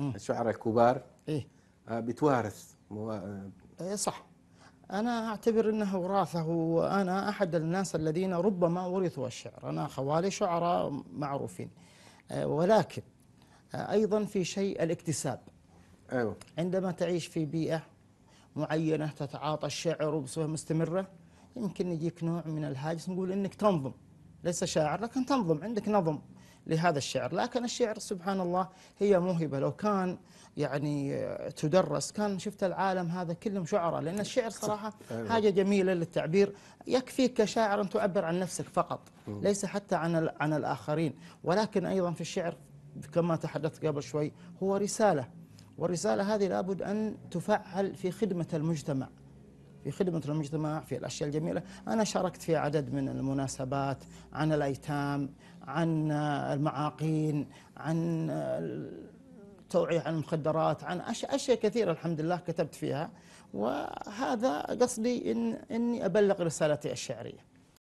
الشعراء الكبار إيه؟ آه، بتوارث مو... آه، إيه صح أنا أعتبر أنه وراثة وأنا أحد الناس الذين ربما ورثوا الشعر أنا خوالي شعراء معروفين آه، ولكن أيضا في شيء الاكتساب أيوة. عندما تعيش في بيئة معينة تتعاطى الشعر بصفة مستمرة يمكن يجيك نوع من الهاجس نقول أنك تنظم ليس شاعر لكن تنظم عندك نظم لهذا الشعر لكن الشعر سبحان الله هي موهبة لو كان يعني تدرس كان شفت العالم هذا كلهم شعراء لأن الشعر صراحة أيوة. حاجة جميلة للتعبير يكفيك كشاعر أن تعبر عن نفسك فقط ليس حتى عن, عن الآخرين ولكن أيضا في الشعر كما تحدثت قبل شوي هو رسالة والرسالة هذه لابد أن تفعل في خدمة المجتمع في خدمة المجتمع في الأشياء الجميلة أنا شاركت في عدد من المناسبات عن الأيتام عن المعاقين عن التوعية عن المخدرات عن أشياء كثيرة الحمد لله كتبت فيها وهذا قصدي إن أني أبلغ رسالتي الشعرية